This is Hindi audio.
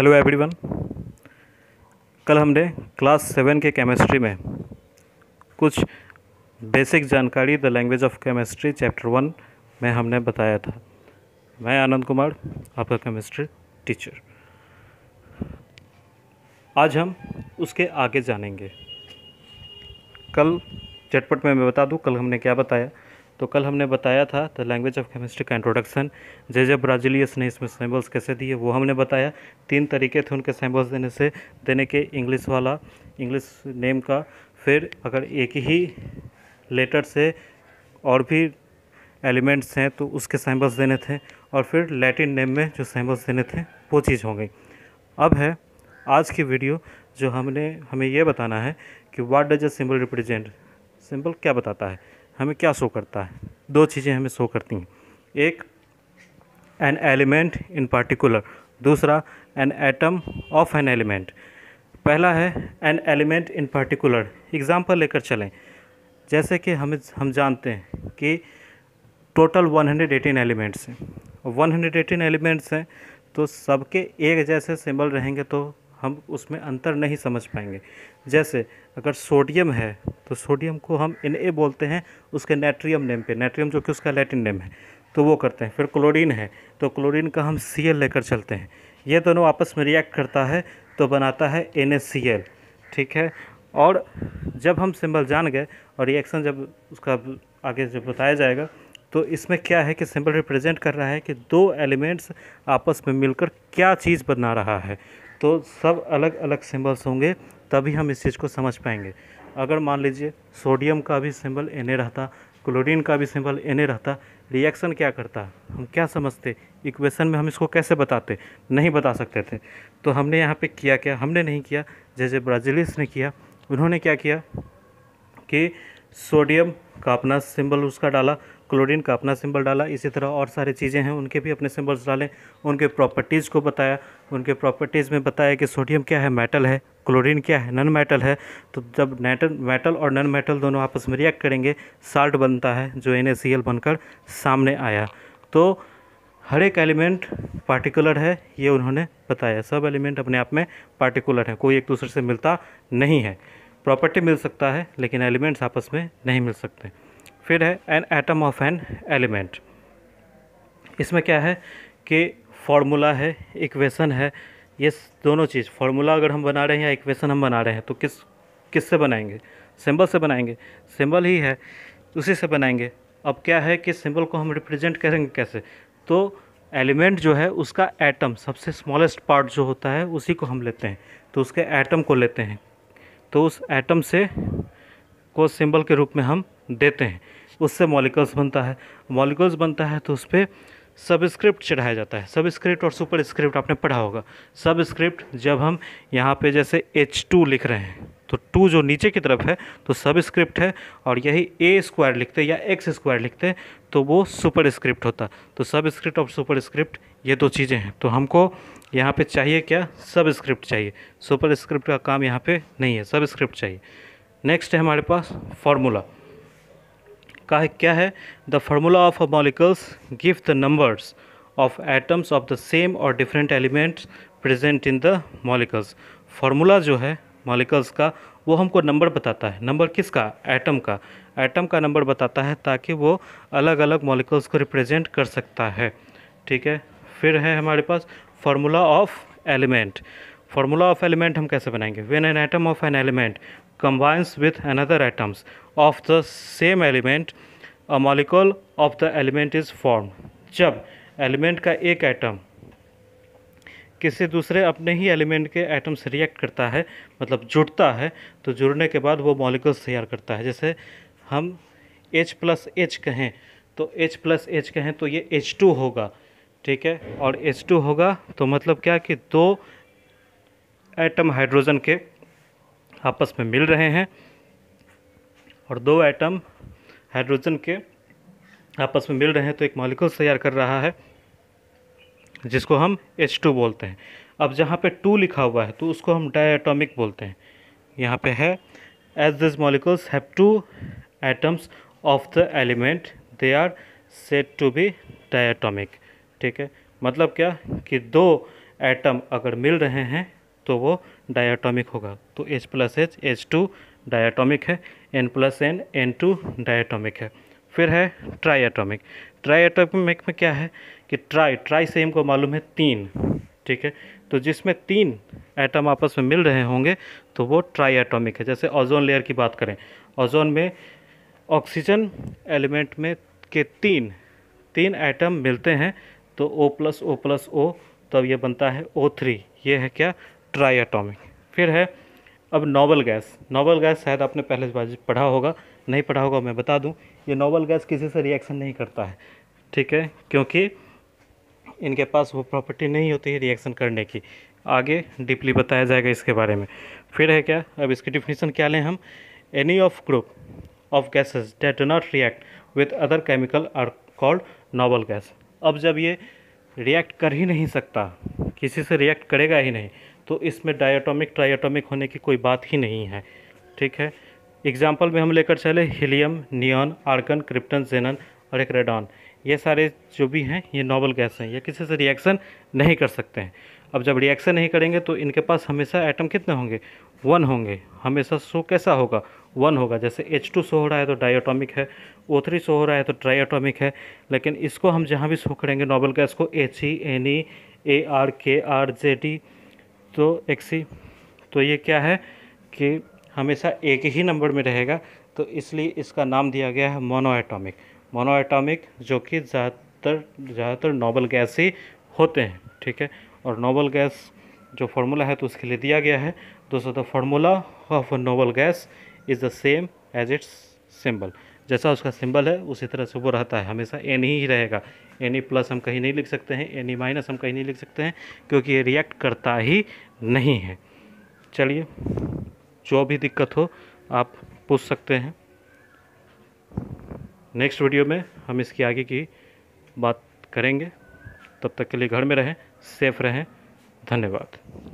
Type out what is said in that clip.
हेलो एवरीवन कल हमने क्लास सेवन के केमिस्ट्री में कुछ बेसिक जानकारी the language of chemistry chapter one में हमने बताया था मैं आनंद कुमार आपका केमिस्ट्री टीचर आज हम उसके आगे जानेंगे कल झटपट में मैं बता दूं कल हमने क्या बताया तो कल हमने बताया था द लैंग्वेज ऑफ केमिस्ट्री का इंट्रोडक्शन जे जे ब्राजीलियस ने इसमें सैम्पल्स कैसे दिए वो हमने बताया तीन तरीके थे उनके सैम्पल्स देने से देने के इंग्लिश वाला इंग्लिश नेम का फिर अगर एक ही लेटर से और भी एलिमेंट्स हैं तो उसके सैम्पल्स देने थे और फिर लैटिन नेम में जो सैम्पल्स देने थे वो चीज़ हो गई अब है आज की वीडियो जो हमने हमें यह बताना है कि what does a symbol represent symbol क्या बताता है हमें क्या शो करता है दो चीज़ें हमें शो करती हैं एक एन एलिमेंट इन पार्टिकुलर दूसरा an atom of an element पहला है an element in particular example लेकर चलें जैसे कि हम हम जानते हैं कि टोटल 118 एलिमेंट्स हैं 118 एलिमेंट्स हैं तो सबके एक जैसे सिंबल रहेंगे तो हम उसमें अंतर नहीं समझ पाएंगे जैसे अगर सोडियम है तो सोडियम को हम एन ए बोलते हैं उसके नेट्रियम नेम पे नेट्रियम जो कि उसका लैटिन नेम है तो वो करते हैं फिर क्लोरीन है तो क्लोरीन का हम सी एल लेकर चलते हैं ये दोनों आपस में रिएक्ट करता है तो बनाता है एन ठीक है और जब हम सिंबल जान गए और रिएक्शन जब उसका आगे जब बताया जाएगा तो इसमें क्या है कि सिंबल रिप्रेजेंट कर रहा है कि दो एलिमेंट्स आपस में मिलकर क्या चीज़ बना रहा है तो सब अलग अलग सिंबल्स होंगे तभी हम इस चीज़ को समझ पाएंगे अगर मान लीजिए सोडियम का भी सिंबल एन रहता क्लोरीन का भी सिंबल एन रहता रिएक्शन क्या करता हम क्या समझते इक्वेशन में हम इसको कैसे बताते नहीं बता सकते थे तो हमने यहाँ पे किया क्या हमने नहीं किया जैसे ब्राज़ीलिस ने किया उन्होंने क्या किया कि सोडियम का अपना सिंबल उसका डाला क्लोरीन का अपना सिंबल डाला इसी तरह और सारी चीज़ें हैं उनके भी अपने सिंबल्स डाले उनके प्रॉपर्टीज़ को बताया उनके प्रॉपर्टीज़ में बताया कि सोडियम क्या है मेटल है क्लोरीन क्या है नन मेटल है तो जब नेटल मेटल और नन मेटल दोनों आपस में रिएक्ट करेंगे साल्ट बनता है जो एन बनकर सामने आया तो हर एक एलिमेंट पार्टिकुलर है ये उन्होंने बताया सब एलिमेंट अपने आप में पार्टिकुलर है कोई एक दूसरे से मिलता नहीं है प्रॉपर्टी मिल सकता है लेकिन एलिमेंट्स आपस में नहीं मिल सकते फिर है an atom of an element इसमें क्या है कि फॉर्मूला है इक्वेशन है ये दोनों चीज़ फार्मूला अगर हम बना रहे हैं या इक्वेशन हम बना रहे हैं तो किस किस से बनाएंगे सिंबल से बनाएंगे सिंबल ही है उसी से बनाएंगे अब क्या है कि सिंबल को हम रिप्रेजेंट करेंगे कैसे तो एलिमेंट जो है उसका एटम सबसे स्मॉलेस्ट पार्ट जो होता है उसी को हम लेते हैं तो उसके एटम को लेते हैं तो उस एटम से को सिंबल के रूप में हम देते हैं उससे मॉलिकल्स बनता है मॉलिकल्स बनता है तो उस पर सबस्क्रिप्ट चढ़ाया जाता है सबस्क्रिप्ट और सुपर स्क्रिप्ट आपने पढ़ा होगा सबस्क्रिप्ट जब हम यहाँ पे जैसे एच टू लिख रहे हैं तो टू जो नीचे की तरफ है तो सबस्क्रिप्ट है और यही ए स्क्वायर लिखते या एक्स स्क्वायर लिखते तो वो सुपर स्क्रिप्ट होता तो सबस्क्रिप्ट और सुपर स्क्रिप्ट ये दो चीज़ें हैं तो हमको यहाँ पे चाहिए क्या सबस्क्रिप्ट चाहिए स्क्रिप्ट का काम यहाँ पे नहीं है सबस्क्रिप्ट चाहिए नेक्स्ट है हमारे पास फार्मूला का क्या है the formula of a molecules give the numbers of atoms of the same और different elements present in the molecules formula जो है मॉलिकल्स का वो हमको नंबर बताता है नंबर किसका एटम का एटम का नंबर बताता है ताकि वो अलग अलग मॉलिकल्स को रिप्रेजेंट कर सकता है ठीक है फिर है हमारे पास formula of element formula of element हम कैसे बनाएंगे when an atom of an element combines with another atoms of the same element a molecule of the element is formed जब एलिमेंट का एक एटम किसी दूसरे अपने ही एलिमेंट के एटम से रिएक्ट करता है मतलब जुड़ता है तो जुड़ने के बाद वो मॉलिकल्स तैयार करता है जैसे हम H प्लस एच कहें तो H प्लस एच कहें तो ये H2 होगा ठीक है और H2 होगा तो मतलब क्या कि दो एटम हाइड्रोजन के आपस में मिल रहे हैं और दो एटम हाइड्रोजन के आपस में मिल रहे हैं तो एक मॉलिक्यूल तैयार कर रहा है जिसको हम H2 बोलते हैं अब जहाँ पे टू लिखा हुआ है तो उसको हम डायटॉमिक बोलते हैं यहाँ पे है as this molecules have two atoms of the element they are said to be diatomic ठीक है मतलब क्या कि दो एटम अगर मिल रहे हैं तो वो डायाटॉमिक होगा तो H plus H H two diatomic है N plus N N two diatomic है फिर है ट्राई एटॉमिक ट्राई एटॉमिक में क्या है कि ट्राई ट्राई से हमको मालूम है तीन ठीक है तो जिसमें तीन एटम आपस में मिल रहे होंगे तो वो ट्राई एटॉमिक है जैसे ओजोन लेयर की बात करें ओजोन में ऑक्सीजन एलिमेंट में के तीन तीन एटम मिलते हैं तो O plus O plus O तब ये बनता है O3 ये है क्या ट्राई एटॉमिक फिर है अब नोबल गैस नोबल गैस शायद आपने पहले बाजी पढ़ा होगा नहीं पढ़ा होगा मैं बता दूं ये नोबल गैस किसी से रिएक्शन नहीं करता है ठीक है क्योंकि इनके पास वो प्रॉपर्टी नहीं होती है रिएक्शन करने की आगे डीपली बताया जाएगा इसके बारे में फिर है क्या अब इसकी डिफिनीसन क्या लें हम any of group of gases that do not react with other chemical are called noble gas अब जब ये रिएक्ट कर ही नहीं सकता किसी से रिएक्ट करेगा ही नहीं तो इसमें डायाटोमिक ट्राइटोमिक होने की कोई बात ही नहीं है ठीक है एग्जाम्पल में हम लेकर चले helium neon argon krypton xenon और एक रेडॉन ये सारे जो भी हैं ये नॉबल गैस हैं ये किसी से रिएक्शन नहीं कर सकते हैं अब जब रिएक्शन नहीं करेंगे तो इनके पास हमेशा एटम कितने होंगे वन होंगे हमेशा सो कैसा होगा वन होगा जैसे एच टू सो हो रहा है तो डायाटोमिक है ओ थ्री सो हो रहा है तो ट्राइटोमिक है लेकिन इसको हम जहाँ भी सो करेंगे नॉबल गैस को H E N E A R K R J D तो एक्सी तो ये क्या है कि हमेशा एक ही नंबर में रहेगा तो इसलिए इसका नाम दिया गया है मोनोएटॉमिक मोनोएटॉमिक जो कि ज़्यादातर ज़्यादातर नोबल गैस ही होते हैं ठीक है और नोबल गैस जो फार्मूला है तो उसके लिए दिया गया है दोस्तों the formula of noble gas is the same as its symbol जैसा उसका सिंबल है उसी तरह से वो रहता है हमेशा एन ही रहेगा एनी प्लस हम कहीं नहीं लिख सकते हैं एनी माइनस हम कहीं नहीं लिख सकते हैं क्योंकि ये रिएक्ट करता ही नहीं है चलिए जो भी दिक्कत हो आप पूछ सकते हैं नेक्स्ट वीडियो में हम इसकी आगे की बात करेंगे तब तक के लिए घर में रहें सेफ़ रहें धन्यवाद